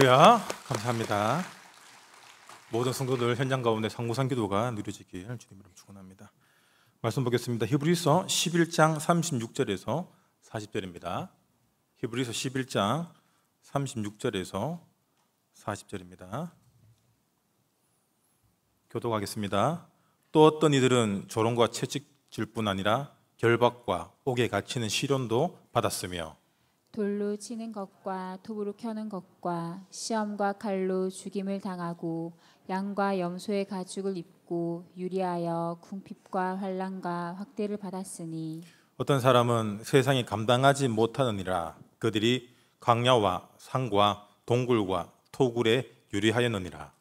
할렐루야. 감사합니다. 모든 성도들 현장 가운데 상고상 기도가 누려지길 주님 이름 축원합니다. 말씀 보겠습니다. 히브리서 11장 36절에서 40절입니다. 히브리서 11장 36절에서 40절입니다. 교독하겠습니다. 또 어떤 이들은 조롱과 채찍질뿐 아니라 결박과 옥에 갇히는 시련도 받았으며 돌로 치는 것과 톱으로 켜는 것과 시험과 칼로 죽임을 당하고 양과 염소의 가죽을 입고 유리하여 궁핍과 환란과 확대를 받았으니 어떤 사람은 세상이 감당하지 못하느니라 그들이 광야와 산과 동굴과 토굴에 유리하였느니라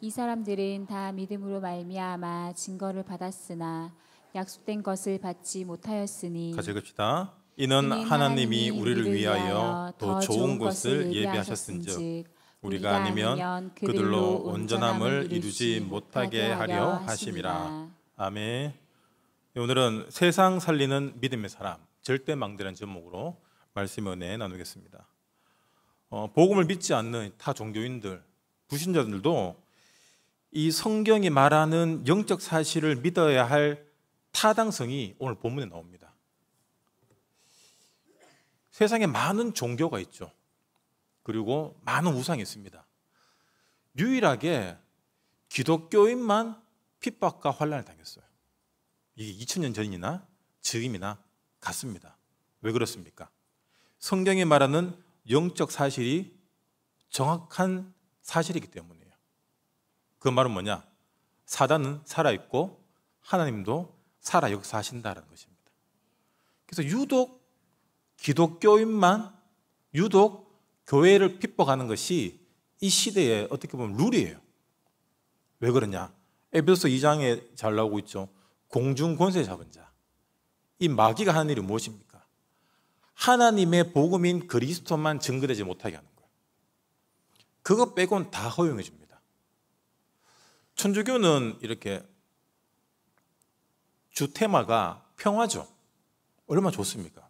이 사람들은 다 믿음으로 말미암아 증거를 받았으나 약속된 것을 받지 못하였으니 같이 읽시다 이는 하나님이 우리를 위하여 더 좋은 것을 예비하셨은즉 우리가 아니면 그들로 온전함을 이루지 못하게 하려 하심이라. 아멘. 오늘은 세상 살리는 믿음의 사람 절대 망대라는 제목으로 말씀 을내 나누겠습니다. 어, 복음을 믿지 않는 타 종교인들 부신자들도 이 성경이 말하는 영적 사실을 믿어야 할 타당성이 오늘 본문에 나옵니다. 세상에 많은 종교가 있죠. 그리고 많은 우상이 있습니다. 유일하게 기독교인만 핍박과 환란을 당했어요. 이게 2000년 전이나 지금이나 같습니다. 왜 그렇습니까? 성경이 말하는 영적 사실이 정확한 사실이기 때문이에요. 그 말은 뭐냐? 사단은 살아있고 하나님도 살아 역사하신다라는 것입니다. 그래서 유독 기독교인만 유독 교회를 핍박하는 것이 이 시대에 어떻게 보면 룰이에요. 왜 그러냐? 에베소 2장에 잘 나오고 있죠. 공중 권세 잡은 자. 이 마귀가 하는 일이 무엇입니까? 하나님의 복음인 그리스도만 증거되지 못하게 하는 거예요. 그것 빼곤 다 허용해 줍니다. 천주교는 이렇게 주 테마가 평화죠. 얼마나 좋습니까?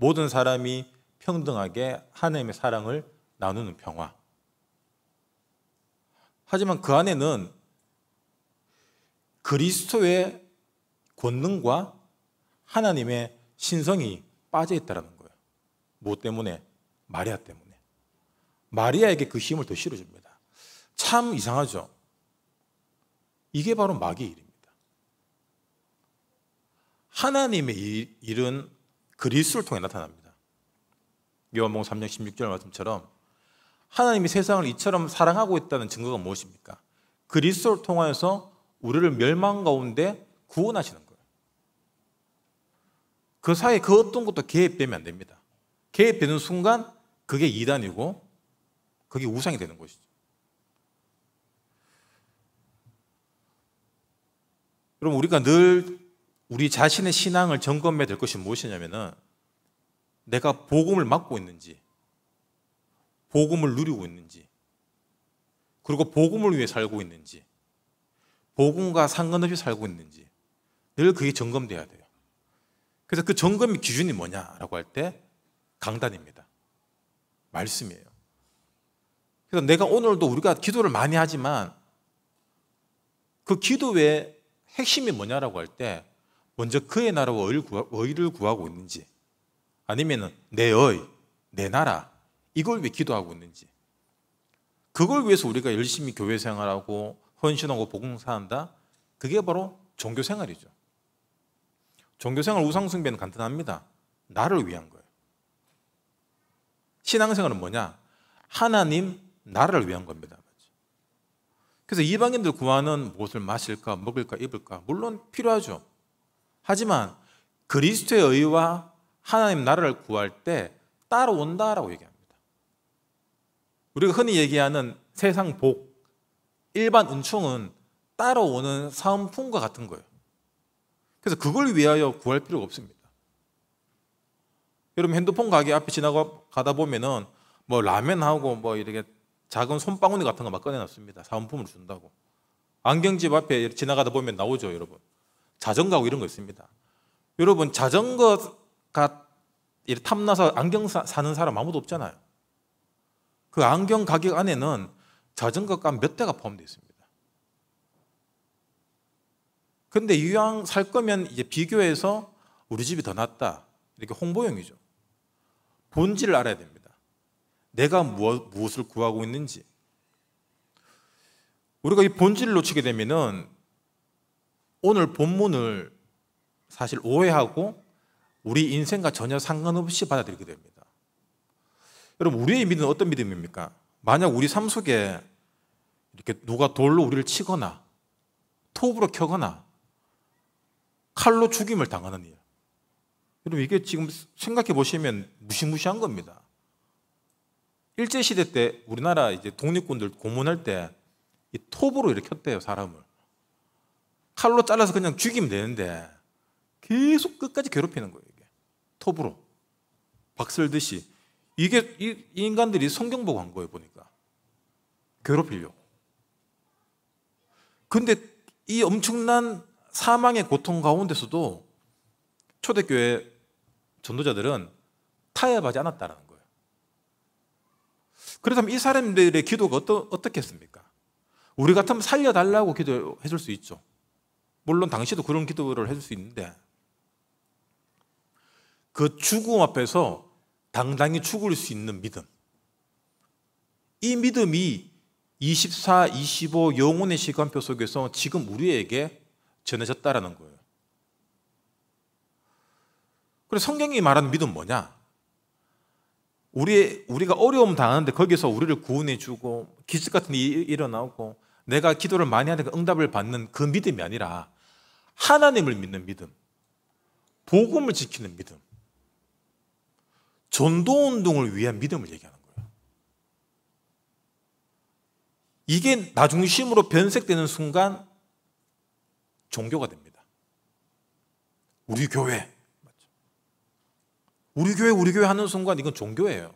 모든 사람이 평등하게 하나님의 사랑을 나누는 평화. 하지만 그 안에는 그리스도의 권능과 하나님의 신성이 빠져 있다라는 거예요. 뭐 때문에? 마리아 때문에. 마리아에게 그 힘을 더 실어줍니다. 참 이상하죠. 이게 바로 마귀의 일입니다. 하나님의 일, 일은 그리스를 통해 나타납니다. 요한복음 3장 16절 말씀처럼 하나님이 세상을 이처럼 사랑하고 있다는 증거가 무엇입니까? 그리스를 통하여서 우리를 멸망 가운데 구원하시는 거예요. 그 사이에 그 어떤 것도 개입되면 안 됩니다. 개입되는 순간 그게 이단이고 그게 우상이 되는 것이죠. 여러분 우리가 늘 우리 자신의 신앙을 점검해야 될 것이 무엇이냐면 내가 복음을 맡고 있는지, 복음을 누리고 있는지, 그리고 복음을 위해 살고 있는지, 복음과 상관없이 살고 있는지 늘 그게 점검돼야 돼요. 그래서 그 점검의 기준이 뭐냐라고 할 때 강단입니다. 말씀이에요. 그래서 내가 오늘도 우리가 기도를 많이 하지만 그 기도의 핵심이 뭐냐라고 할때 먼저 그의 나라와 의를 구하고 있는지 아니면 내 의, 내 나라 이걸 왜 기도하고 있는지 그걸 위해서 우리가 열심히 교회 생활하고 헌신하고 복음사한다 그게 바로 종교 생활이죠 종교 생활 우상숭배는 간단합니다 나를 위한 거예요 신앙생활은 뭐냐 하나님 나라를 위한 겁니다 그래서 이방인들 구하는 무엇을 마실까 먹을까 입을까 물론 필요하죠 하지만 그리스도의 의와 하나님 나라를 구할 때 따라온다라고 얘기합니다. 우리가 흔히 얘기하는 세상 복, 일반 은총은 따라오는 사은품과 같은 거예요. 그래서 그걸 위하여 구할 필요가 없습니다. 여러분 핸드폰 가게 앞에 지나가다 보면은 뭐 라면하고 뭐 이렇게 작은 손방울니 같은 거 막 꺼내놨습니다. 사은품을 준다고. 안경집 앞에 지나가다 보면 나오죠, 여러분. 자전거하고 이런 거 있습니다. 여러분 자전거가 탐나서 안경 사, 는 사람 아무도 없잖아요. 그 안경 가격 안에는 자전거값 몇 대가 포함되어 있습니다. 근데 유양 살 거면 이제 비교해서 우리 집이 더 낫다. 이렇게 홍보용이죠. 본질을 알아야 됩니다. 내가 무엇, 무엇을 구하고 있는지. 우리가 이 본질을 놓치게 되면은 오늘 본문을 사실 오해하고 우리 인생과 전혀 상관없이 받아들이게 됩니다. 여러분, 우리의 믿음은 어떤 믿음입니까? 만약 우리 삶 속에 이렇게 누가 돌로 우리를 치거나 톱으로 켜거나 칼로 죽임을 당하는 일. 여러분, 이게 지금 생각해 보시면 무시무시한 겁니다. 일제시대 때 우리나라 이제 독립군들 고문할 때 이 톱으로 이렇게 켰대요, 사람을. 칼로 잘라서 그냥 죽이면 되는데 계속 끝까지 괴롭히는 거예요. 이게. 톱으로 박설듯이 이게 이, 인간들이 성경 보고 한 거예요 보니까 괴롭히려 근데 이 엄청난 사망의 고통 가운데서도 초대교회 전도자들은 타협하지 않았다라는 거예요. 그렇다면 이 사람들의 기도가 어떠, 어떻겠습니까? 우리 같으면 살려달라고 기도해 줄 수 있죠. 물론 당시도 에 그런 기도를 해줄 수 있는데 그 죽음 앞에서 당당히 죽을 수 있는 믿음. 이 믿음이 24, 25 영혼의 시간표 속에서 지금 우리에게 전해졌다라는 거예요. 그래서 성경이 말하는 믿음 뭐냐? 우리 우리가 어려움 당하는데 거기서 우리를 구원해 주고 기적 같은 일이 일어나고 내가 기도를 많이 하니까 그 응답을 받는 그 믿음이 아니라 하나님을 믿는 믿음, 복음을 지키는 믿음, 전도 운동을 위한 믿음을 얘기하는 거예요. 이게 나 중심으로 변색되는 순간 종교가 됩니다. 우리 교회. 우리 교회, 우리 교회 하는 순간 이건 종교예요.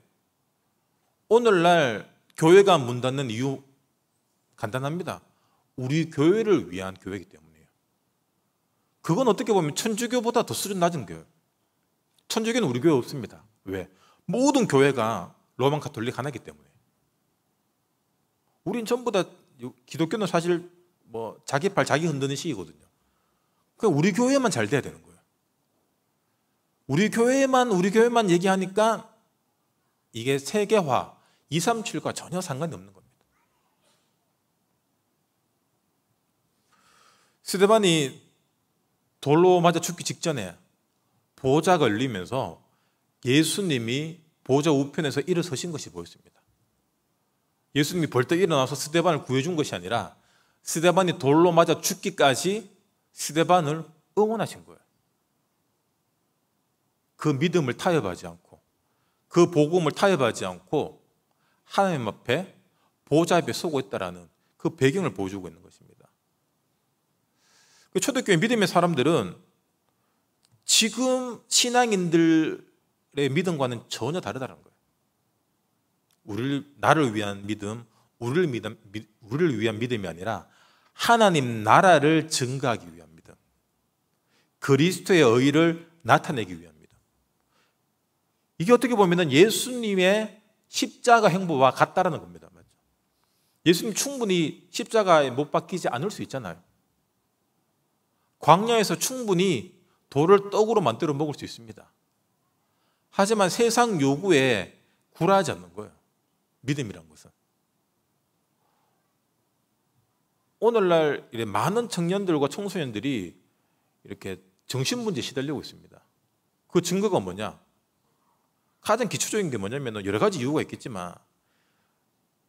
오늘날 교회가 문 닫는 이유 간단합니다. 우리 교회를 위한 교회이기 때문이에요. 그건 어떻게 보면 천주교보다 더 수준 낮은 교회. 천주교는 우리 교회 없습니다. 왜? 모든 교회가 로마 가톨릭 하나이기 때문에. 우린 전부 다 기독교는 사실 뭐 자기 팔 자기 흔드는 시이거든요. 그 그러니까 우리 교회만 잘 돼야 되는 거예요. 우리 교회만 우리 교회만 얘기하니까 이게 세계화 237과 전혀 상관이 없는 거예요. 스데반이 돌로 맞아 죽기 직전에 보좌 걸리면서 예수님이 보좌 우편에서 일어서신 것이 보였습니다. 예수님이 벌떡 일어나서 스데반을 구해준 것이 아니라 스데반이 돌로 맞아 죽기까지 스데반을 응원하신 거예요. 그 믿음을 타협하지 않고 그 복음을 타협하지 않고 하나님 앞에 보좌 앞에 서고 있다라는 그 배경을 보여주고 있는 것입니다. 그 초대교회 믿음의 사람들은 지금 신앙인들의 믿음과는 전혀 다르다는 거예요. 우리를 나를 위한 믿음, 우리를 믿음, 우리를 위한 믿음이 아니라 하나님 나라를 증가하기 위한 믿음, 그리스도의 의를 나타내기 위한 믿음. 이게 어떻게 보면 예수님의 십자가 행보와 같다라는 겁니다. 예수님 충분히 십자가에 못 박히지 않을 수 있잖아요. 광야에서 충분히 돌을 떡으로 만들어 먹을 수 있습니다. 하지만 세상 요구에 굴하지 않는 거예요. 믿음이란 것은. 오늘날 많은 청년들과 청소년들이 이렇게 정신문제 시달리고 있습니다. 그 증거가 뭐냐? 가장 기초적인 게 뭐냐면 여러 가지 이유가 있겠지만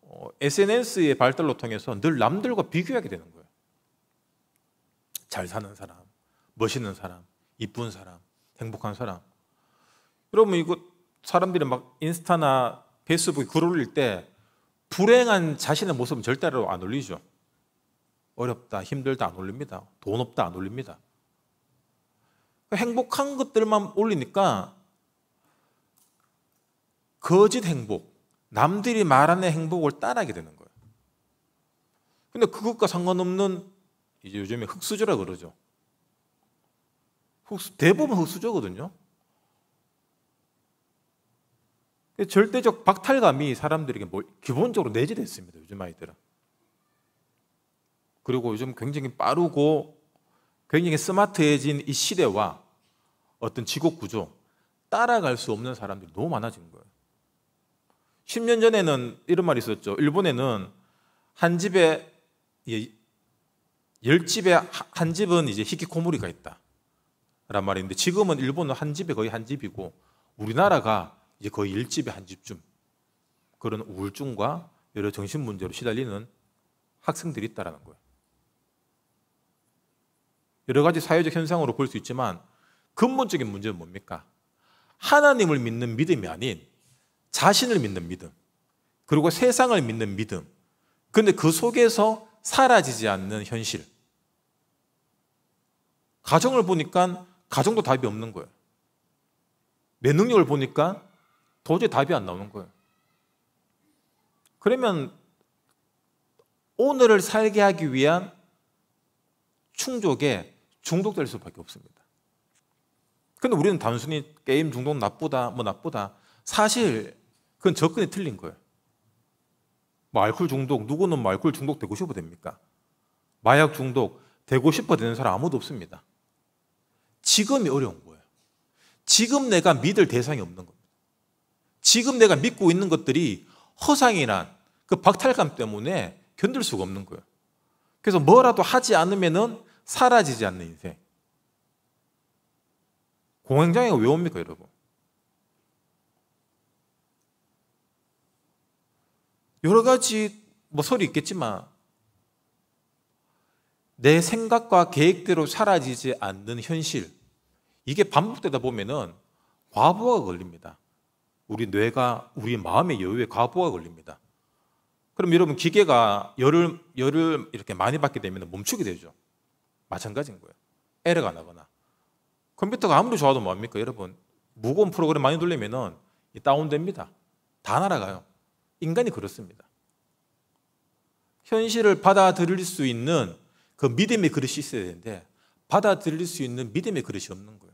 어, SNS의 발달로 통해서 늘 남들과 비교하게 되는 거예요. 잘 사는 사람, 멋있는 사람, 이쁜 사람, 행복한 사람. 여러분 이거 사람들이 막 인스타나 페이스북에 글 올릴 때 불행한 자신의 모습은 절대로 안 올리죠. 어렵다, 힘들다 안 올립니다. 돈 없다 안 올립니다. 그러니까 행복한 것들만 올리니까 거짓 행복, 남들이 말하는 행복을 따라하게 되는 거예요. 근데 그것과 상관없는 이제 요즘에 흙수저라 그러죠. 흙수, 대부분 흙수저거든요. 절대적 박탈감이 사람들에게 뭘, 뭐 기본적으로 내재됐습니다. 요즘 아이들은. 그리고 요즘 굉장히 빠르고 굉장히 스마트해진 이 시대와 어떤 직업 구조 따라갈 수 없는 사람들이 너무 많아진 거예요. 10년 전에는 이런 말이 있었죠. 일본에는 한 집에 열 집에 한 집은 이제 히키코모리가 있다란 말인데 지금은 일본은 한 집에 거의 한 집이고 우리나라가 이제 거의 열 집에 한 집쯤 그런 우울증과 여러 정신 문제로 시달리는 학생들이 있다라는 거예요. 여러 가지 사회적 현상으로 볼 수 있지만 근본적인 문제는 뭡니까? 하나님을 믿는 믿음이 아닌 자신을 믿는 믿음, 그리고 세상을 믿는 믿음. 근데 그 속에서 사라지지 않는 현실. 가정을 보니까 가정도 답이 없는 거예요. 내 능력을 보니까 도저히 답이 안 나오는 거예요. 그러면 오늘을 살게 하기 위한 충족에 중독될 수밖에 없습니다. 근데 우리는 단순히 게임 중독 나쁘다, 뭐 나쁘다. 사실 그건 접근이 틀린 거예요. 뭐알콜 중독, 누구는 뭐알콜 중독 되고 싶어 됩니까? 마약 중독 되고 싶어 되는 사람 아무도 없습니다. 지금이 어려운 거예요. 지금 내가 믿을 대상이 없는 겁니다. 지금 내가 믿고 있는 것들이 허상이란 그 박탈감 때문에 견딜 수가 없는 거예요. 그래서 뭐라도 하지 않으면 사라지지 않는 인생. 공황장애가 왜 옵니까, 여러분? 여러 가지 뭐 소리 있겠지만 내 생각과 계획대로 사라지지 않는 현실. 이게 반복되다 보면은 과부하가 걸립니다. 우리 뇌가, 우리 마음의 여유에 과부하가 걸립니다. 그럼 여러분 기계가 열을, 열을 이렇게 많이 받게 되면 멈추게 되죠. 마찬가지인 거예요. 에러가 나거나. 컴퓨터가 아무리 좋아도 뭡니까? 여러분, 무거운 프로그램 많이 돌리면은 다운됩니다. 다 날아가요. 인간이 그렇습니다. 현실을 받아들일 수 있는 그 믿음의 그릇이 있어야 되는데 받아들일 수 있는 믿음의 그릇이 없는 거예요.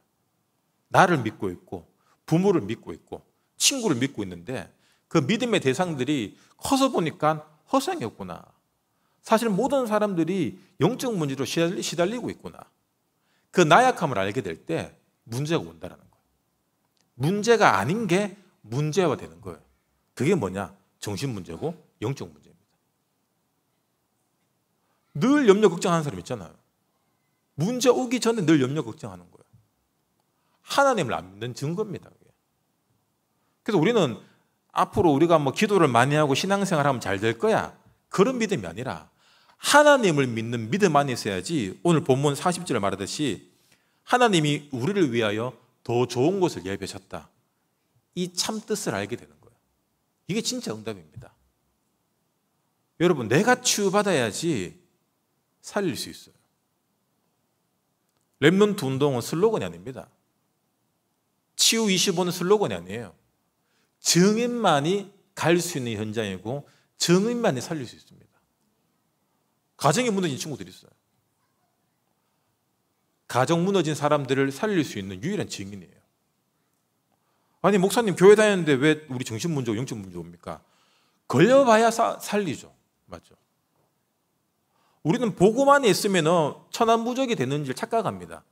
나를 믿고 있고 부모를 믿고 있고 친구를 믿고 있는데 그 믿음의 대상들이 커서 보니까 허상이었구나. 사실 모든 사람들이 영적 문제로 시달리고 있구나. 그 나약함을 알게 될 때 문제가 온다라는 거예요. 문제가 아닌 게 문제화 되는 거예요. 그게 뭐냐? 정신 문제고 영적 문제. 늘 염려 걱정하는 사람 있잖아요. 문제 오기 전에 늘 염려 걱정하는 거예요. 하나님을 안 믿는 증거입니다. 그래서 우리는 앞으로 우리가 뭐 기도를 많이 하고 신앙생활 하면 잘 될 거야. 그런 믿음이 아니라 하나님을 믿는 믿음 안에 있어야지 오늘 본문 40절에 말하듯이 하나님이 우리를 위하여 더 좋은 곳을 예배하셨다. 이 참뜻을 알게 되는 거예요. 이게 진짜 응답입니다. 여러분, 내가 치유받아야지 살릴 수 있어요. 랩넌트 운동은 슬로건이 아닙니다. 치유 25는 슬로건이 아니에요. 증인만이 갈 수 있는 현장이고 증인만이 살릴 수 있습니다. 가정이 무너진 친구들이 있어요. 가정 무너진 사람들을 살릴 수 있는 유일한 증인이에요. 아니 목사님 교회 다녔는데 왜 우리 정신문제고 영적문제 옵니까? 걸려봐야 사, 살리죠. 맞죠? 우리는 보고만 있으면 천안무적이 되는지 착각합니다.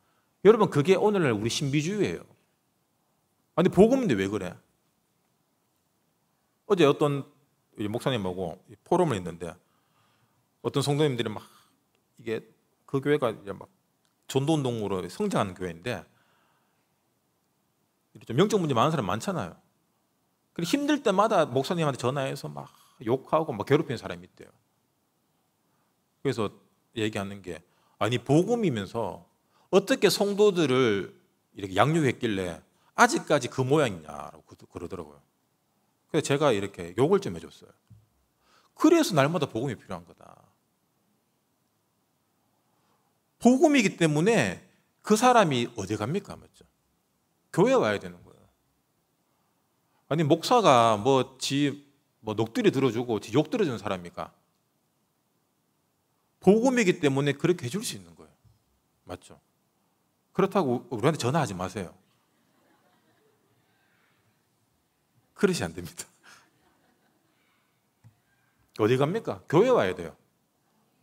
여러분 그게 오늘날 우리 신비주의예요. 아니 복음인데 왜 그래? 어제 어떤 목사님하고 포럼을 했는데 어떤 성도님들이 막 이게 그 교회가 이제 막 전도운동으로 성장하는 교회인데 좀 영적 문제 많은 사람 많잖아요. 그리고 힘들 때마다 목사님한테 전화해서 막 욕하고 막 괴롭히는 사람이 있대요. 그래서 얘기하는 게 아니 복음이면서 어떻게 성도들을 이렇게 양육했길래 아직까지 그 모양이냐라고 그러더라고요. 그래서 제가 이렇게 욕을 좀 해줬어요. 그래서 날마다 복음이 필요한 거다. 복음이기 때문에 그 사람이 어디 갑니까? 맞죠? 교회 와야 되는 거예요. 아니 목사가 뭐 지 뭐 녹들이 들어주고 지 욕 들어주는 사람입니까? 복음이기 때문에 그렇게 해줄 수 있는 거예요. 맞죠? 그렇다고 우리한테 전화하지 마세요. 그릇이 안 됩니다. 어디 갑니까? 교회 와야 돼요.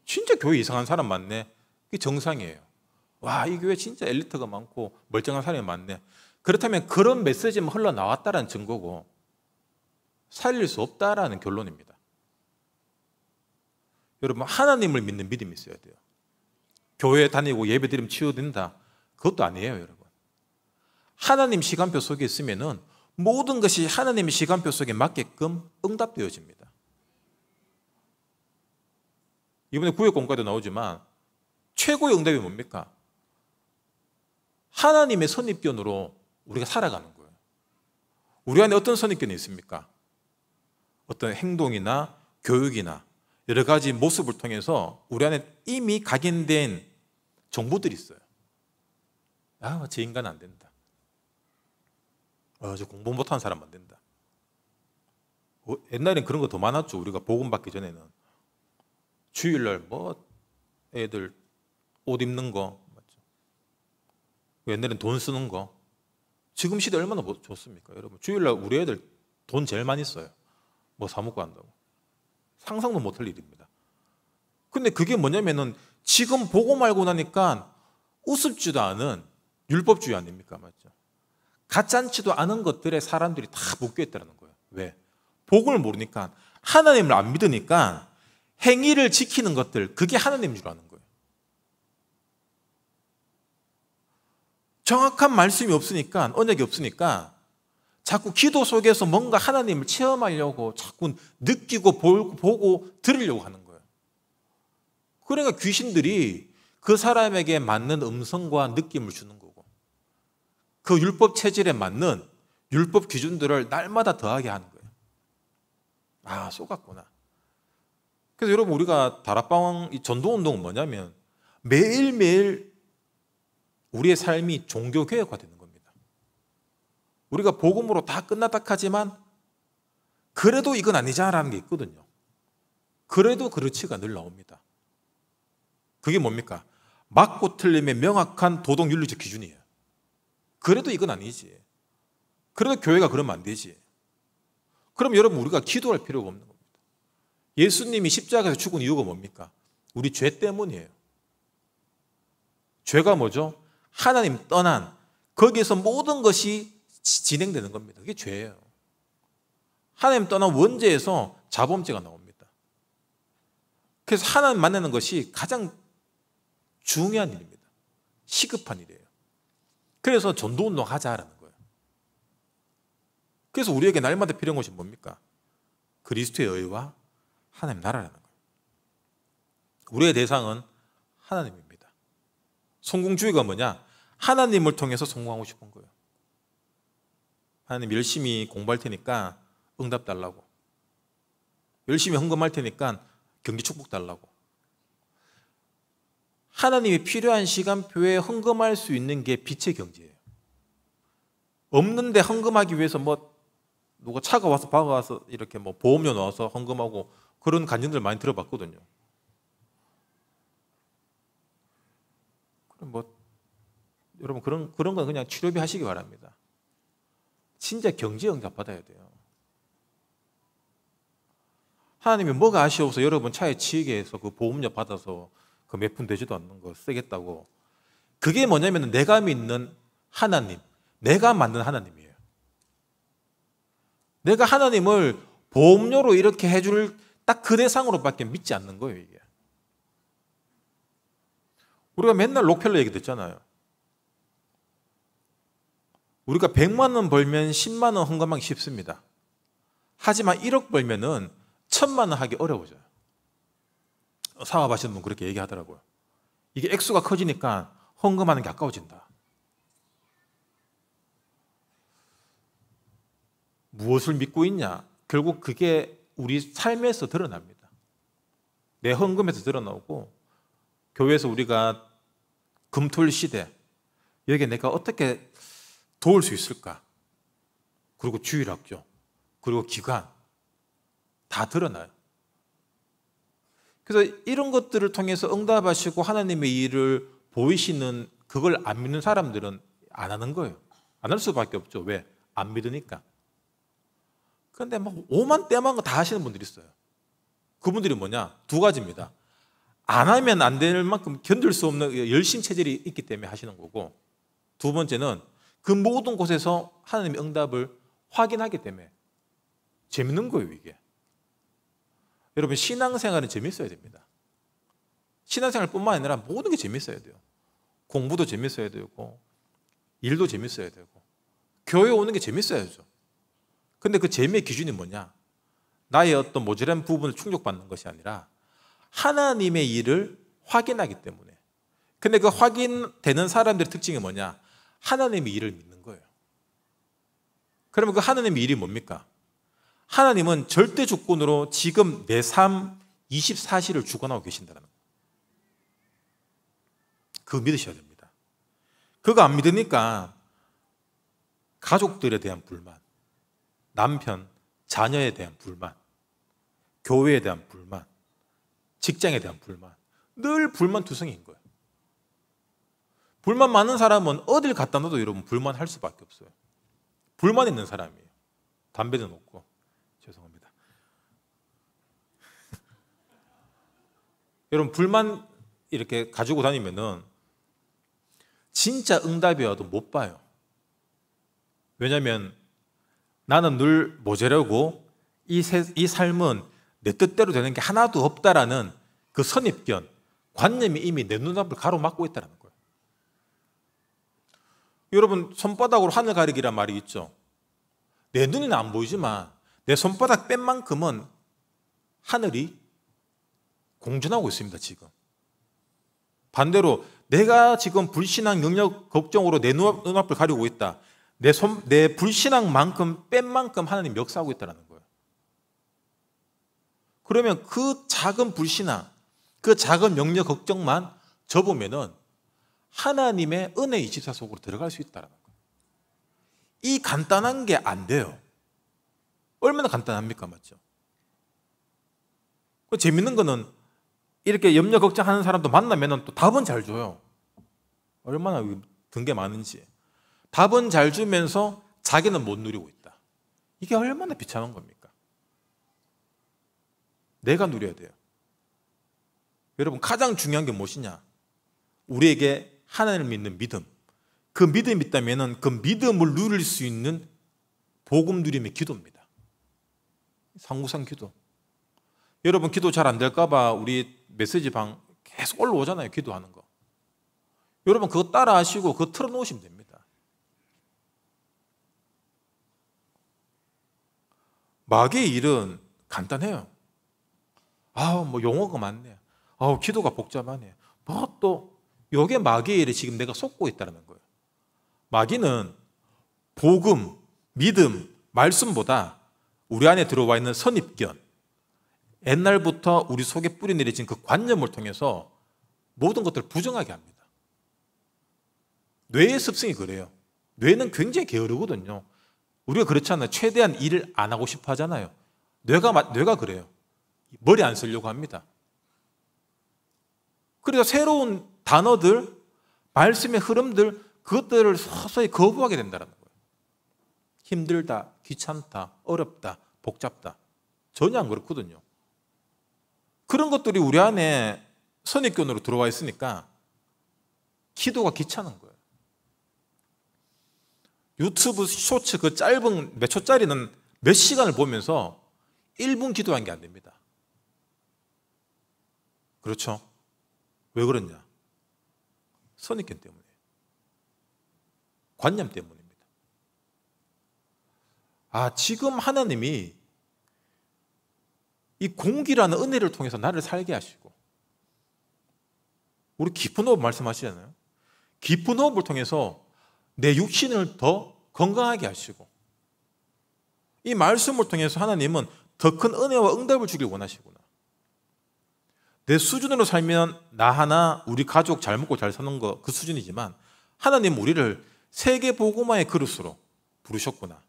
진짜 교회 이상한 사람 많네. 그게 정상이에요. 와, 이 교회 진짜 엘리트가 많고 멀쩡한 사람이 많네. 그렇다면 그런 메시지만 흘러나왔다는 증거고 살릴 수 없다라는 결론입니다. 여러분 하나님을 믿는 믿음이 있어야 돼요. 교회 다니고 예배드리면 치유된다. 그것도 아니에요, 여러분. 하나님 시간표 속에 있으면은 모든 것이 하나님의 시간표 속에 맞게끔 응답되어집니다. 이번에 구역 공과도 나오지만 최고의 응답이 뭡니까? 하나님의 선입견으로 우리가 살아가는 거예요. 우리 안에 어떤 선입견이 있습니까? 어떤 행동이나 교육이나 여러 가지 모습을 통해서 우리 안에 이미 각인된 정보들이 있어요. 아, 저 인간 안 된다. 아, 저 공부 못하는 사람 안 된다. 어, 옛날엔 그런 거 더 많았죠. 우리가 복음 받기 전에는 주일날 뭐 애들 옷 입는 거 맞죠. 옛날엔 돈 쓰는 거. 지금 시대 얼마나 좋습니까, 여러분? 주일날 우리 애들 돈 제일 많이 써요. 뭐사 먹고 한다고. 상상도 못할 일입니다. 근데 그게 뭐냐면은 지금 보고 말고 나니까 우습지도 않은 율법주의 아닙니까? 맞죠? 가짠치도 않은 것들에 사람들이 다 묶여있다는 거예요. 왜? 복을 모르니까 하나님을 안 믿으니까 행위를 지키는 것들 그게 하나님인 줄 아는 거예요. 정확한 말씀이 없으니까 언약이 없으니까 자꾸 기도 속에서 뭔가 하나님을 체험하려고 자꾸 느끼고 보고 들으려고 하는 거예요. 그러니까 귀신들이 그 사람에게 맞는 음성과 느낌을 주는 거고 그 율법 체질에 맞는 율법 기준들을 날마다 더하게 하는 거예요. 아, 속았구나. 그래서 여러분 우리가 다락방 전도 운동은 뭐냐면 매일매일 우리의 삶이 종교 개혁화 되는 우리가 복음으로 다 끝났다 하지만 그래도 이건 아니잖아라는 게 있거든요. 그래도 그렇지가 늘 나옵니다. 그게 뭡니까? 맞고 틀림의 명확한 도덕 윤리적 기준이에요. 그래도 이건 아니지. 그래도 교회가 그러면 안 되지. 그럼 여러분 우리가 기도할 필요가 없는 겁니다. 예수님이 십자가에서 죽은 이유가 뭡니까? 우리 죄 때문이에요. 죄가 뭐죠? 하나님 떠난 거기에서 모든 것이 진행되는 겁니다. 그게 죄예요. 하나님 떠난 원죄에서 자범죄가 나옵니다. 그래서 하나님 만나는 것이 가장 중요한 일입니다. 시급한 일이에요. 그래서 전도운동 하자라는 거예요. 그래서 우리에게 날마다 필요한 것이 뭡니까? 그리스도의 의와 하나님 나라라는 거예요. 우리의 대상은 하나님입니다. 성공주의가 뭐냐? 하나님을 통해서 성공하고 싶은 거예요. 하나님 열심히 공부할 테니까 응답 달라고. 열심히 헌금할 테니까 경기 축복 달라고. 하나님이 필요한 시간표에 헌금할 수 있는 게 빛의 경제예요. 없는데 헌금하기 위해서 뭐 누가 차가 와서 박아와서 이렇게 뭐 보험료 넣어서 헌금하고 그런 간증들 많이 들어봤거든요. 그럼 뭐 여러분 그런 그런 건 그냥 치료비 하시기 바랍니다. 진짜 경제 응답 받아야 돼요. 하나님이 뭐가 아쉬워서 여러분 차에 치게 해서 그 보험료 받아서 그 몇 푼 되지도 않는 거 쓰겠다고. 그게 뭐냐면 내가 믿는 하나님, 내가 만든 하나님이에요. 내가 하나님을 보험료로 이렇게 해줄 딱 그 대상으로밖에 믿지 않는 거예요, 이게. 우리가 맨날 록펠러 얘기 듣잖아요. 우리가 100만 원 벌면 10만 원 헌금하기 쉽습니다. 하지만 1억 벌면은 1000만 원 하기 어려워져요. 사업 하시는 분 그렇게 얘기하더라고요. 이게 액수가 커지니까 헌금하는 게 아까워진다. 무엇을 믿고 있냐? 결국 그게 우리 삶에서 드러납니다. 내 헌금에서 드러나오고 교회에서 우리가 금토일 시대 여기에 내가 어떻게 도울 수 있을까? 그리고 주일학교, 그리고 기관 다 드러나요. 그래서 이런 것들을 통해서 응답하시고 하나님의 일을 보이시는 그걸 안 믿는 사람들은 안 하는 거예요. 안 할 수밖에 없죠. 왜? 안 믿으니까. 그런데 막 오만 때만 다 하시는 분들이 있어요. 그분들이 뭐냐? 두 가지입니다. 안 하면 안 될 만큼 견딜 수 없는 열심 체질이 있기 때문에 하시는 거고 두 번째는 그 모든 곳에서 하나님의 응답을 확인하기 때문에 재밌는 거예요, 이게. 여러분, 신앙생활은 재밌어야 됩니다. 신앙생활뿐만 아니라 모든 게 재밌어야 돼요. 공부도 재밌어야 되고, 일도 재밌어야 되고, 교회 오는 게 재밌어야죠. 근데 그 재미의 기준이 뭐냐? 나의 어떤 모자란 부분을 충족받는 것이 아니라 하나님의 일을 확인하기 때문에. 근데 그 확인되는 사람들의 특징이 뭐냐? 하나님의 일을 믿는 거예요. 그러면 그 하나님의 일이 뭡니까? 하나님은 절대 조건으로 지금 내 삶 24시를 주관하고 계신다는 그 믿으셔야 됩니다. 그거 안 믿으니까 가족들에 대한 불만, 남편, 자녀에 대한 불만, 교회에 대한 불만, 직장에 대한 불만, 늘 불만 두성인 거예요. 불만 많은 사람은 어딜 갖다 놔도 여러분 불만할 수밖에 없어요. 불만 있는 사람이에요. 담배도 놓고. 죄송합니다. 여러분 불만 이렇게 가지고 다니면은 진짜 응답이 와도 못 봐요. 왜냐하면 나는 늘 모자라고 이, 세, 이 삶은 내 뜻대로 되는 게 하나도 없다라는 그 선입견, 관념이 이미 내 눈앞을 가로막고 있다는 여러분 손바닥으로 하늘 가리기란 말이 있죠. 내 눈에는 안 보이지만 내 손바닥 뺀 만큼은 하늘이 공존하고 있습니다, 지금. 반대로 내가 지금 불신앙 영역 걱정으로 내 눈앞을 가리고 있다. 내, 손, 내 불신앙만큼 뺀 만큼 하나님 역사하고 있다는 거예요. 그러면 그 작은 불신앙, 그 작은 영역 걱정만 접으면은 하나님의 은혜 2사 속으로 들어갈 수 있다는 거예요. 이 간단한 게 안 돼요. 얼마나 간단합니까? 맞죠? 그 재밌는 거는 이렇게 염려 걱정하는 사람도 만나면 또 답은 잘 줘요. 얼마나 든 게 많은지. 답은 잘 주면서 자기는 못 누리고 있다. 이게 얼마나 비참한 겁니까? 내가 누려야 돼요. 여러분, 가장 중요한 게 무엇이냐? 우리에게 하나님을 믿는 믿음. 그 믿음이 있다면 그 믿음을 누릴 수 있는 복음 누림의 기도입니다. 상구상 기도. 여러분 기도 잘 안 될까봐 우리 메시지 방 계속 올라오잖아요. 기도하는 거. 여러분 그거 따라 하시고 그거 틀어놓으시면 됩니다. 마귀의 일은 간단해요. 아 뭐 용어가 많네. 아우 기도가 복잡하네. 뭐또 요게 마귀를 의 지금 내가 속고 있다는 거예요. 마귀는 복음, 믿음, 말씀보다 우리 안에 들어와 있는 선입견, 옛날부터 우리 속에 뿌리내려진 그 관념을 통해서 모든 것들을 부정하게 합니다. 뇌의 습성이 그래요. 뇌는 굉장히 게으르거든요. 우리가 그렇지않아요 최대한 일을 안 하고 싶어 하잖아요. 뇌가, 뇌가 그래요. 머리 안 쓰려고 합니다. 그래서 새로운 단어들, 말씀의 흐름들, 그것들을 서서히 거부하게 된다는 거예요. 힘들다, 귀찮다, 어렵다, 복잡다. 전혀 안 그렇거든요. 그런 것들이 우리 안에 선입견으로 들어와 있으니까 기도가 귀찮은 거예요. 유튜브 쇼츠 그 짧은 몇 초짜리는 몇 시간을 보면서 1분 기도한 게 안 됩니다. 그렇죠? 왜 그러냐? 선입견 때문에 관념 때문입니다. 아, 지금 하나님이 이 공기라는 은혜를 통해서 나를 살게 하시고 우리 깊은 호흡 말씀하시잖아요. 깊은 호흡을 통해서 내 육신을 더 건강하게 하시고 이 말씀을 통해서 하나님은 더 큰 은혜와 응답을 주길 원하시구 내 수준으로 살면 나 하나 우리 가족 잘 먹고 잘 사는 거 그 수준이지만 하나님 우리를 세계 보고마의 그릇으로 부르셨구나.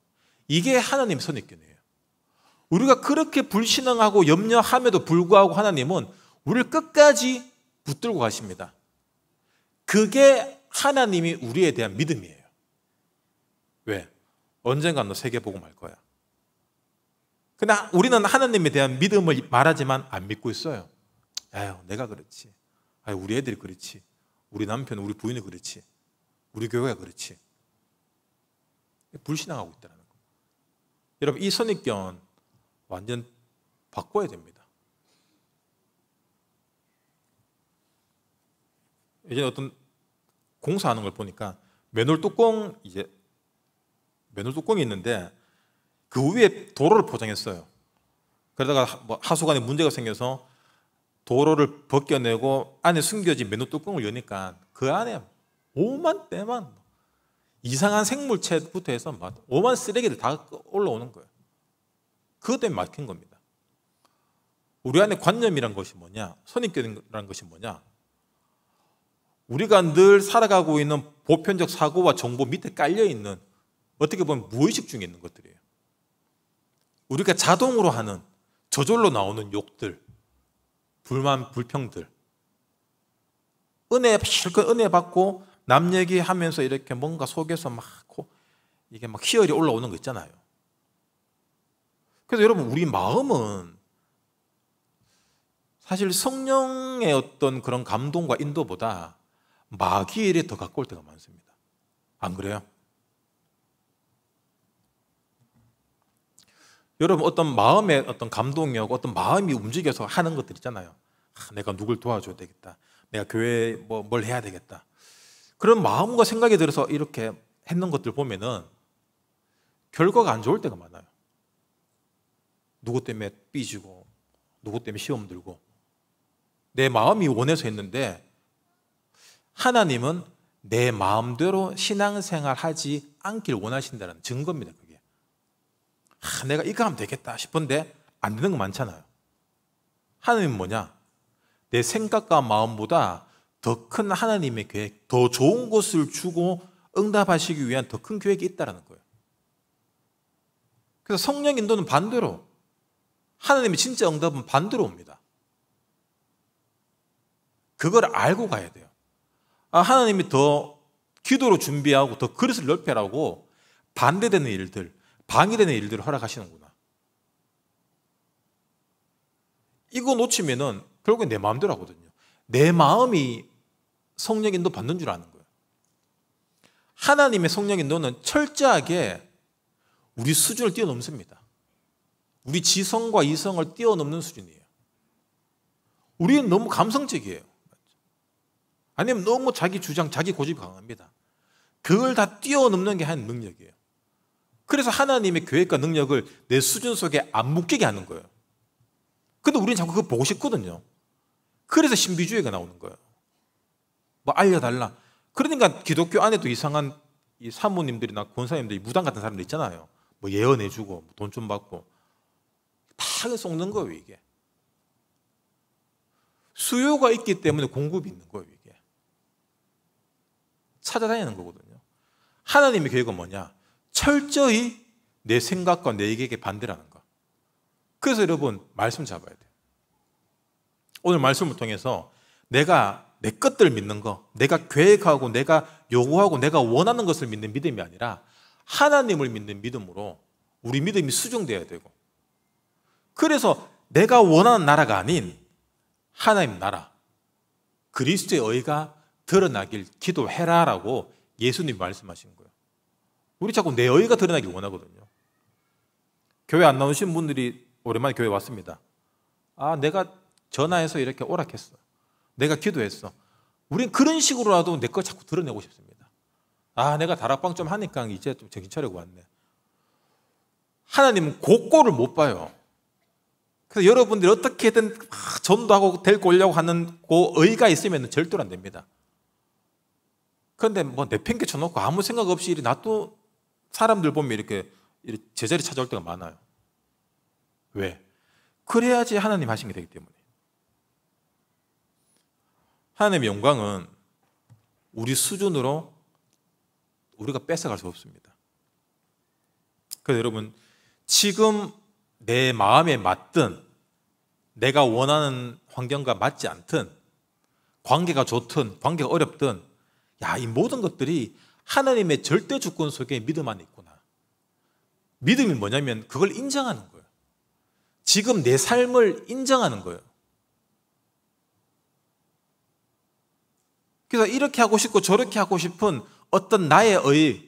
이게 하나님 선입견이에요. 우리가 그렇게 불신앙하고 염려함에도 불구하고 하나님은 우리를 끝까지 붙들고 가십니다. 그게 하나님이 우리에 대한 믿음이에요. 왜? 언젠가 너 세계 보고말 거야. 그러나 우리는 하나님에 대한 믿음을 말하지만 안 믿고 있어요. 아유, 내가 그렇지. 아유, 우리 애들이 그렇지. 우리 남편, 우리 부인이 그렇지. 우리 교회가 그렇지. 불신앙하고 있다는 라 겁니다. 여러분, 이 선입견 완전 바꿔야 됩니다. 이제 어떤 공사하는 걸 보니까 맨홀 뚜껑 이제 맨홀 뚜껑이 있는데 그 위에 도로를 포장했어요. 그러다가 뭐 하수관에 문제가 생겨서 도로를 벗겨내고 안에 숨겨진 메뉴 뚜껑을 여니까 그 안에 오만 때만 이상한 생물체부터 해서 막 오만 쓰레기를다 올라오는 거예요. 그것 때문에 막힌 겁니다. 우리 안에 관념이란 것이 뭐냐? 선입견이란 것이 뭐냐? 우리가 늘 살아가고 있는 보편적 사고와 정보 밑에 깔려 있는 어떻게 보면 무의식 중에 있는 것들이에요. 우리가 자동으로 하는 저절로 나오는 욕들, 불만, 불평들. 은혜 실컷 은혜 받고 남 얘기하면서 이렇게 뭔가 속에서 막 이게 막 희열이 올라오는 거 있잖아요. 그래서 여러분 우리 마음은 사실 성령의 어떤 그런 감동과 인도보다 마귀에 더 가까울 때가 많습니다. 안 그래요? 여러분 어떤 마음의 어떤 감동력, 어떤 마음이 움직여서 하는 것들 있잖아요. 아, 내가 누굴 도와줘야 되겠다. 내가 교회 뭐뭘 해야 되겠다. 그런 마음과 생각이 들어서 이렇게 했는 것들 보면은 결과가 안 좋을 때가 많아요. 누구 때문에 삐지고, 누구 때문에 시험 들고. 내 마음이 원해서 했는데 하나님은 내 마음대로 신앙생활 하지 않길 원하신다는 증거입니다. 아, 내가 이거 하면 되겠다 싶은데 안 되는 거 많잖아요. 하나님은 뭐냐? 내 생각과 마음보다 더 큰 하나님의 계획, 더 좋은 것을 주고 응답하시기 위한 더 큰 계획이 있다라는 거예요. 그래서 성령 인도는 반대로 하나님의 진짜 응답은 반대로 옵니다. 그걸 알고 가야 돼요. 아, 하나님이 더 기도로 준비하고 더 그릇을 넓혀라고 반대되는 일들, 방해되는 일들을 허락하시는구나. 이거 놓치면은 결국엔 내 마음대로 하거든요. 내 마음이 성령 인도 받는 줄 아는 거예요. 하나님의 성령 인도는 철저하게 우리 수준을 뛰어넘습니다. 우리 지성과 이성을 뛰어넘는 수준이에요. 우리는 너무 감성적이에요. 아니면 너무 자기 주장, 자기 고집 이 강합니다. 그걸 다 뛰어넘는 게 한 능력이에요. 그래서 하나님의 계획과 능력을 내 수준 속에 안 묶이게 하는 거예요. 근데 우리는 자꾸 그거 보고 싶거든요. 그래서 신비주의가 나오는 거예요. 뭐 알려달라. 그러니까 기독교 안에도 이상한 이 사모님들이나 권사님들이 무당 같은 사람들 있잖아요. 뭐 예언해주고 뭐 돈좀 받고 다 속는 거예요 이게. 수요가 있기 때문에 공급이 있는 거예요 이게. 찾아다니는 거거든요. 하나님의 계획은 뭐냐? 철저히 내 생각과 내얘기에 반대라는 거. 그래서 여러분 말씀 잡아야 돼요. 오늘 말씀을 통해서 내가 내 것들 믿는 거, 내가 계획하고 내가 요구하고 내가 원하는 것을 믿는 믿음이 아니라 하나님을 믿는 믿음으로 우리 믿음이 수정되어야 되고 그래서 내가 원하는 나라가 아닌 하나님 나라 그리스도의 의가 드러나길 기도해라라고 예수님 말씀하신 거예요. 우리 자꾸 내어의가 드러나길 원하거든요. 교회 안 나오신 분들이 오랜만에 교회 왔습니다. 아, 내가 전화해서 이렇게 오락했어. 내가 기도했어. 우린 그런 식으로라도 내 걸 자꾸 드러내고 싶습니다. 아, 내가 다락방 좀 하니까 이제 좀 정신 차리고 왔네. 하나님은 고꼬를 못 봐요. 그래서 여러분들이 어떻게든 아, 전도하고 데리고 오려고 하는 고 그 의가 있으면 절대로 안 됩니다. 그런데 뭐 내팽개쳐 놓고 아무 생각 없이 이리 놔두 사람들 보면 이렇게 제자리 찾아올 때가 많아요. 왜? 그래야지 하나님 하신 게 되기 때문에. 하나님의 영광은 우리 수준으로 우리가 뺏어갈 수 없습니다. 그래서 여러분, 지금 내 마음에 맞든, 내가 원하는 환경과 맞지 않든, 관계가 좋든, 관계가 어렵든, 야, 이 모든 것들이 하나님의 절대 주권 속에 믿음 안에 있구나. 믿음이 뭐냐면 그걸 인정하는 거예요. 지금 내 삶을 인정하는 거예요. 그래서 이렇게 하고 싶고 저렇게 하고 싶은 어떤 나의 의,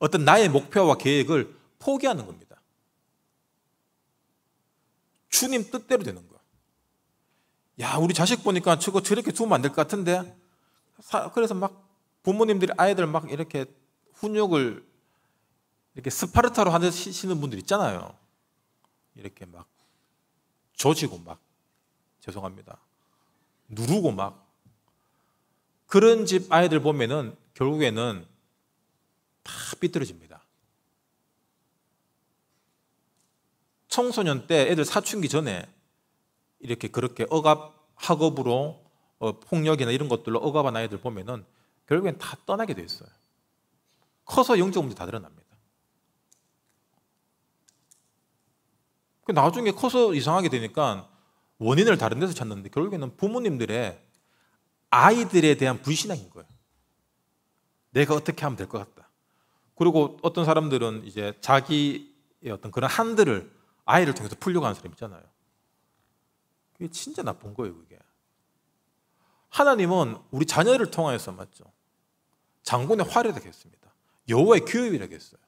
어떤 나의 목표와 계획을 포기하는 겁니다. 주님 뜻대로 되는 거야. 야, 우리 자식 보니까 저거 저렇게 두면 안 될 것 같은데? 그래서 막 부모님들이 아이들 막 이렇게 훈육을 이렇게 스파르타로 하시는 분들 있잖아요. 이렇게 막 조지고 막 죄송합니다. 누르고 막 그런 집 아이들 보면은 결국에는 다 삐뚤어집니다. 청소년 때 애들 사춘기 전에 이렇게 그렇게 억압 학업으로 어, 폭력이나 이런 것들로 억압한 아이들 보면은 결국엔 다 떠나게 돼 있어요. 커서 영적 문제 다 드러납니다. 그 나중에 커서 이상하게 되니까 원인을 다른 데서 찾는데 결국에는 부모님들의 아이들에 대한 불신앙인 거예요. 내가 어떻게 하면 될 것 같다. 그리고 어떤 사람들은 이제 자기의 어떤 그런 한들을 아이를 통해서 풀려고 하는 사람 있잖아요. 그게 진짜 나쁜 거예요, 그게. 하나님은 우리 자녀를 통하서 맞죠. 장군의 활이라고 했습니다. 여호와의 기업이라고 했어요.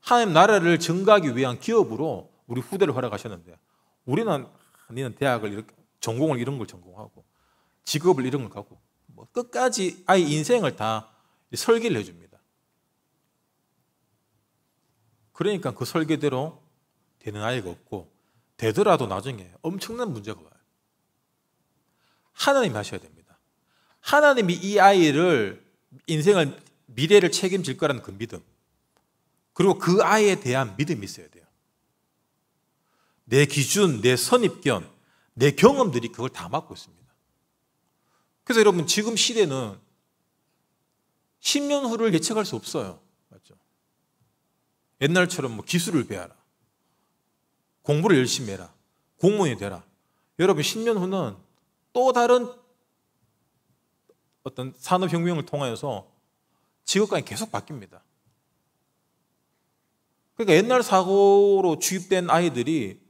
하나님 나라를 증가하기 위한 기업으로 우리 후대를 허락하셨는데 우리는 니는 대학을 이렇게 전공을 이런 걸 전공하고 직업을 이런 걸 갖고 뭐 끝까지 아예 인생을 다 설계를 해줍니다. 그러니까 그 설계대로 되는 아이가 없고 되더라도 나중에 엄청난 문제가 와요. 하나님이 하셔야 됩니다. 하나님이 이 아이를 인생을 미래를 책임질 거라는 그 믿음. 그리고 그 아이에 대한 믿음이 있어야 돼요. 내 기준, 내 선입견, 내 경험들이 그걸 다맡고 있습니다. 그래서 여러분 지금 시대는 10년 후를 예측할 수 없어요. 맞죠? 옛날처럼 뭐 기술을 배워라. 공부를 열심히 해라. 공무원이 되라. 여러분 10년 후는 또 다른 어떤 산업혁명을 통하여서 지역관이 계속 바뀝니다. 그러니까 옛날 사고로 주입된 아이들이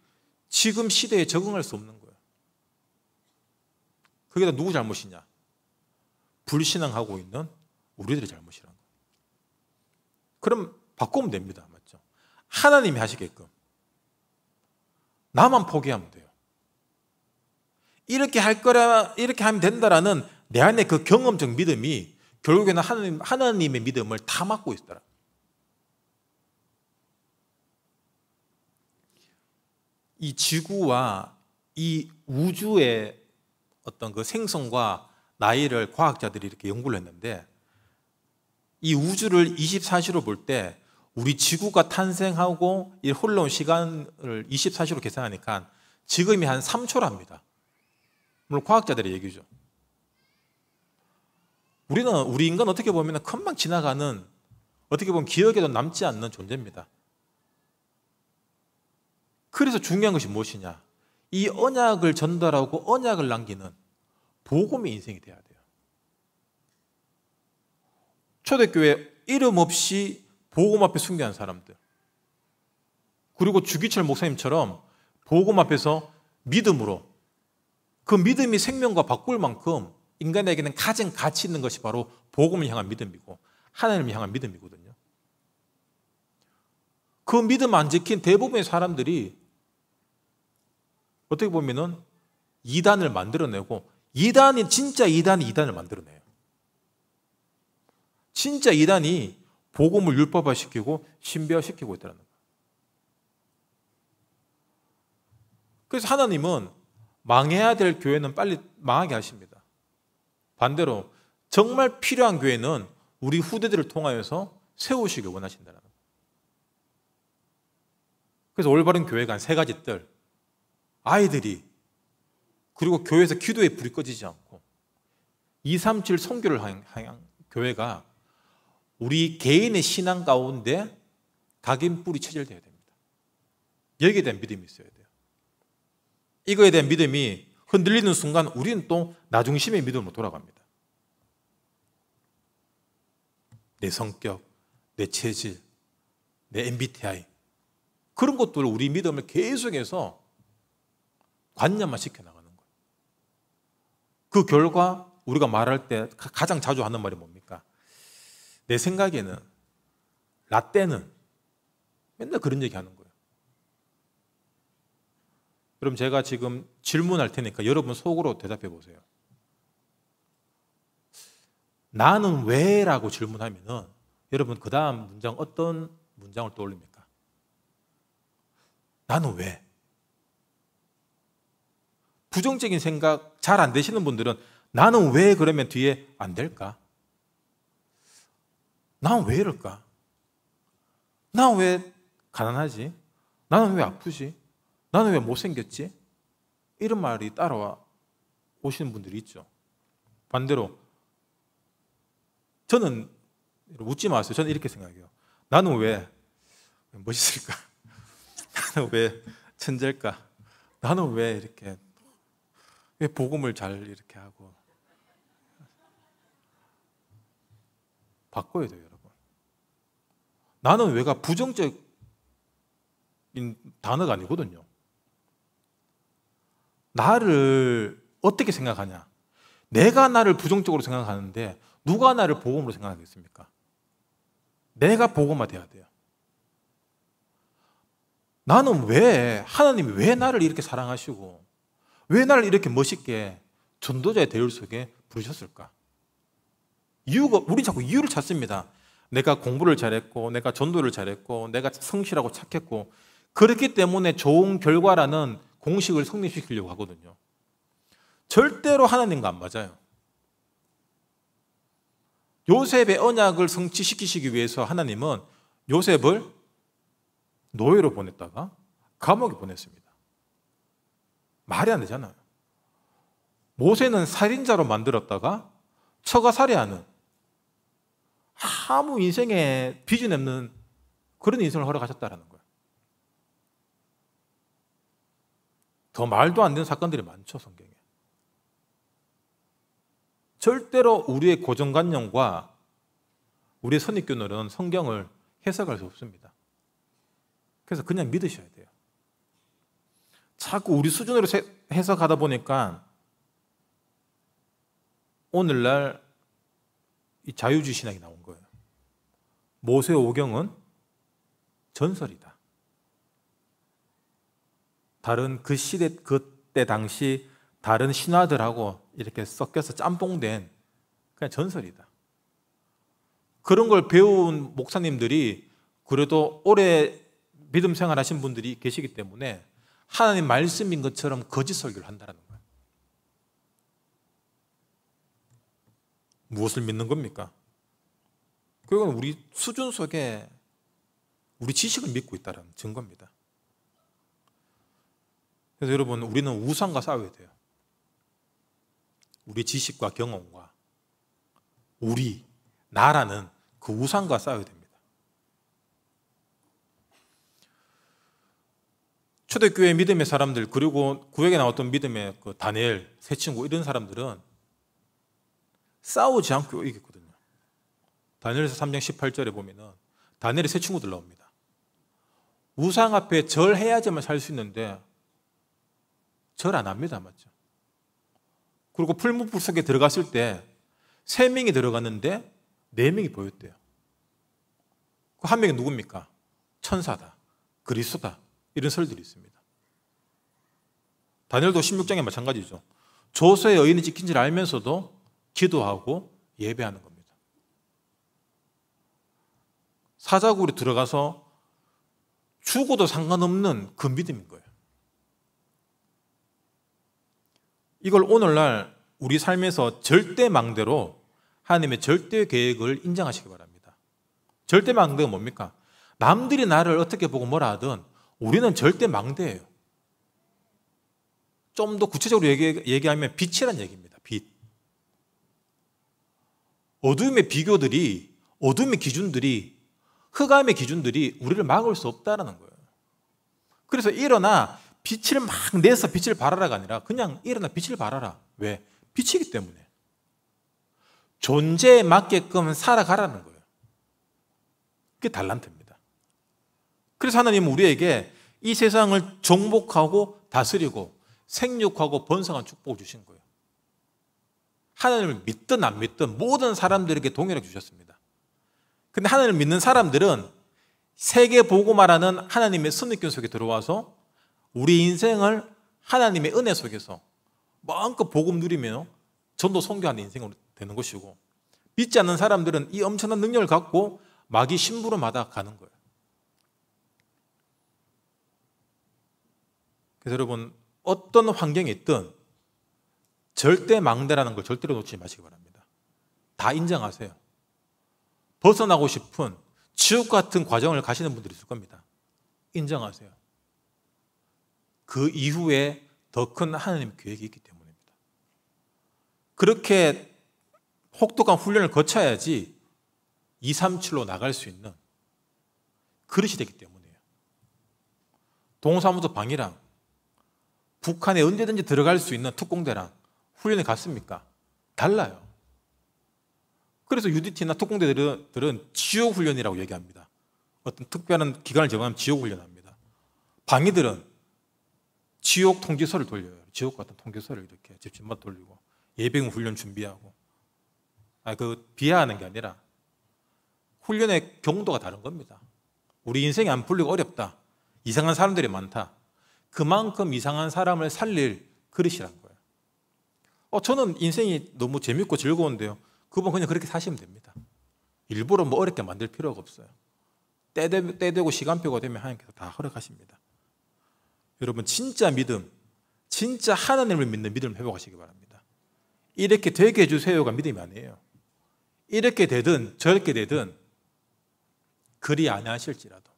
지금 시대에 적응할 수 없는 거예요. 그게 다 누구 잘못이냐? 불신앙하고 있는 우리들의 잘못이란 거예요. 그럼 바꾸면 됩니다. 맞죠? 하나님이 하시게끔. 나만 포기하면 돼요. 이렇게 할 거라, 이렇게 하면 된다라는 내 안에 그 경험적 믿음이 결국에는 하나님, 하나님의 믿음을 다 막고 있더라. 이 지구와 이 우주의 어떤 그 생성과 나이를 과학자들이 이렇게 연구를 했는데 이 우주를 24시로 볼 때 우리 지구가 탄생하고 이 흘러온 시간을 24시로 계산하니까 지금이 한 3초랍니다. 물론 과학자들의 얘기죠. 우리는 우리 인간 어떻게 보면 금방 지나가는 어떻게 보면 기억에도 남지 않는 존재입니다. 그래서 중요한 것이 무엇이냐? 이 언약을 전달하고 언약을 남기는 복음의 인생이 돼야 돼요. 초대교회 이름 없이 복음 앞에 숭배한 사람들. 그리고 주기철 목사님처럼 복음 앞에서 믿음으로 그 믿음이 생명과 바꿀 만큼 인간에게는 가장 가치 있는 것이 바로 복음을 향한 믿음이고 하나님을 향한 믿음이거든요. 그 믿음 안 지킨 대부분의 사람들이 어떻게 보면은 이단을 만들어내고 이단이 진짜 이단이 이단을 만들어내요. 진짜 이단이 복음을 율법화시키고 신비화시키고 있다는 거예요. 그래서 하나님은 망해야 될 교회는 빨리 망하게 하십니다. 반대로 정말 필요한 교회는 우리 후대들을 통하여서 세우시길 원하신다는 거예요. 그래서 올바른 교회가 세 가지 뜰 아이들이 그리고 교회에서 기도에 불이 꺼지지 않고 237 성교를 한, 한 교회가 우리 개인의 신앙 가운데 각인 뿌리 체질돼야 됩니다. 여기에 대한 믿음이 있어야 돼요. 이거에 대한 믿음이 흔들리는 순간 우리는 또 나중심의 믿음으로 돌아갑니다. 내 성격, 내 체질, 내 MBTI 그런 것들을 우리 믿음을 계속해서 관념화 시켜나가는 거예요. 그 결과 우리가 말할 때 가장 자주 하는 말이 뭡니까? 내 생각에는 라떼는 맨날 그런 얘기 하는 거예요. 그럼 제가 지금 질문할 테니까 여러분 속으로 대답해 보세요. 나는 왜? 라고 질문하면은 여러분 그 다음 문장 어떤 문장을 떠올립니까? 나는 왜? 부정적인 생각 잘 안 되시는 분들은 나는 왜 그러면 뒤에 안 될까? 난왜 이럴까? 난왜 가난하지? 나는 왜 아프지? 나는 왜 못생겼지? 이런 말이 따라와 오시는 분들이 있죠. 반대로 저는 웃지 마세요. 저는 이렇게 생각해요. 나는 왜 멋있을까? 나는 왜 천재일까? 나는 왜 이렇게 왜 복음을 잘 이렇게 하고 바꿔야 돼요, 여러분. 나는 왜가 부정적인 단어가 아니거든요. 나를 어떻게 생각하냐? 내가 나를 부정적으로 생각하는데 누가 나를 복음으로 생각하겠습니까? 내가 복음화 돼야 돼요. 나는 왜 하나님이 왜 나를 이렇게 사랑하시고 왜 나를 이렇게 멋있게 전도자의 대열 속에 부르셨을까? 이유가 우리 자꾸 이유를 찾습니다. 내가 공부를 잘했고 내가 전도를 잘했고 내가 성실하고 착했고 그렇기 때문에 좋은 결과라는 공식을 성립시키려고 하거든요. 절대로 하나님과 안 맞아요. 요셉의 언약을 성취시키시기 위해서 하나님은 요셉을 노예로 보냈다가 감옥에 보냈습니다. 말이 안 되잖아요. 모세는 살인자로 만들었다가 처가 살해하는 아무 인생에 빚이 없는 그런 인생을 허락하셨다라는 더 말도 안 되는 사건들이 많죠, 성경에. 절대로 우리의 고정관념과 우리의 선입견으로는 성경을 해석할 수 없습니다. 그래서 그냥 믿으셔야 돼요. 자꾸 우리 수준으로 해석하다 보니까 오늘날 이 자유주의 신학이 나온 거예요. 모세 오경은 전설이다. 다른 그 시대 그때 당시 다른 신화들하고 이렇게 섞여서 짬뽕된 그냥 전설이다. 그런 걸 배운 목사님들이 그래도 오래 믿음 생활하신 분들이 계시기 때문에 하나님 말씀인 것처럼 거짓 설교를 한다는 거예요. 무엇을 믿는 겁니까? 그건 우리 수준 속에 우리 지식을 믿고 있다는 증거입니다. 그래서 여러분 우리는 우상과 싸워야 돼요. 우리 지식과 경험과 우리 나라는 그 우상과 싸워야 됩니다. 초대교회 믿음의 사람들 그리고 구역에 나왔던 믿음의 그 다니엘, 세 친구 이런 사람들은 싸우지 않고 이겼거든요. 다니엘서 3장 18절에 보면은 다니엘의 세 친구들 나옵니다. 우상 앞에 절해야지만 살 수 있는데 절안 합니다. 맞죠? 그리고 풀무불 속에 들어갔을 때 세 명이 들어갔는데 네 명이 보였대요. 그 한 명이 누굽니까? 천사다. 그리스도다. 이런 설들이 있습니다. 다니엘도 16장에 마찬가지죠. 조서의 여인이 지킨 줄 알면서도 기도하고 예배하는 겁니다. 사자굴에 들어가서 죽어도 상관없는 금비됨인 그 거예요. 이걸 오늘날 우리 삶에서 절대 망대로 하나님의 절대 계획을 인정하시기 바랍니다. 절대 망대가 뭡니까? 남들이 나를 어떻게 보고 뭐라 하든 우리는 절대 망대예요. 좀 더 구체적으로 얘기, 하면 빛이란 얘기입니다. 빛. 어둠의 비교들이, 어둠의 기준들이, 흑암의 기준들이 우리를 막을 수 없다라는 거예요. 그래서 일어나 빛을 막 내서 빛을 발하라가 아니라 그냥 일어나 빛을 발하라. 왜? 빛이기 때문에. 존재에 맞게끔 살아가라는 거예요. 그게 달란트입니다. 그래서 하나님은 우리에게 이 세상을 정복하고 다스리고 생육하고 번성한 축복을 주신 거예요. 하나님을 믿든 안 믿든 모든 사람들에게 동의를 주셨습니다. 근데 하나님을 믿는 사람들은 세계 보고 말하는 하나님의 선입견 속에 들어와서 우리 인생을 하나님의 은혜 속에서 마음껏 복음 누리며 전도 성교하는 인생으로 되는 것이고 믿지 않는 사람들은 이 엄청난 능력을 갖고 마귀 심부름마다 가는 거예요. 그래서 여러분 어떤 환경에 있든 절대 망대라는 걸 절대로 놓치지 마시기 바랍니다. 다 인정하세요. 벗어나고 싶은 지옥 같은 과정을 가시는 분들이 있을 겁니다. 인정하세요. 그 이후에 더 큰 하나님 계획이 있기 때문입니다. 그렇게 혹독한 훈련을 거쳐야지 2, 3, 7로 나갈 수 있는 그릇이 되기 때문이에요. 동사무소 방이랑 북한에 언제든지 들어갈 수 있는 특공대랑 훈련에 갔습니까? 달라요. 그래서 UDT나 특공대들은 지옥 훈련이라고 얘기합니다. 어떤 특별한 기간을 정하면 지옥 훈련합니다. 방위들은 지옥 통지서를 돌려요. 지옥 같은 통지서를 이렇게 집집마다 돌리고 예배용 훈련 준비하고 아그 비하하는 게 아니라 훈련의 경도가 다른 겁니다. 우리 인생이 안 풀리고 어렵다. 이상한 사람들이 많다. 그만큼 이상한 사람을 살릴 그릇이란 거예요. 어, 저는 인생이 너무 재밌고 즐거운데요. 그분 그냥 그렇게 사시면 됩니다. 일부러 뭐 어렵게 만들 필요가 없어요. 때 되고 시간표가 되면 하나님께서 다 허락하십니다. 여러분 진짜 믿음, 진짜 하나님을 믿는 믿음을 회복하시기 바랍니다. 이렇게 되게 해주세요가 믿음이 아니에요. 이렇게 되든 저렇게 되든 그리 안 하실지라도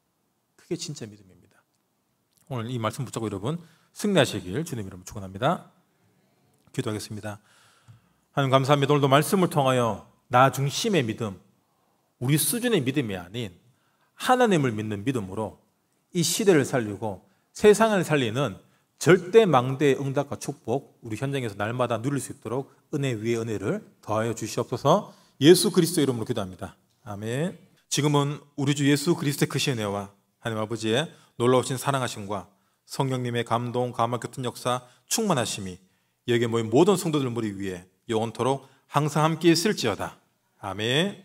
그게 진짜 믿음입니다. 오늘 이 말씀 붙잡고 여러분 승리하시길 주님 이름으로 축원합니다. 기도하겠습니다. 하나님 감사합니다. 오늘도 말씀을 통하여 나 중심의 믿음, 우리 수준의 믿음이 아닌 하나님을 믿는 믿음으로 이 시대를 살리고 세상을 살리는 절대 망대의 응답과 축복 우리 현장에서 날마다 누릴 수 있도록 은혜 위에 은혜를 더하여 주시옵소서 예수 그리스도 이름으로 기도합니다. 아멘. 지금은 우리 주 예수 그리스도의 크신 그 은혜와 하나님 아버지의 놀라우신 사랑하심과 성령님의 감동, 감화, 교통 역사 충만하심이 여기에 모인 모든 성도들 무리 위에 영원토록 항상 함께 있을지어다. 아멘.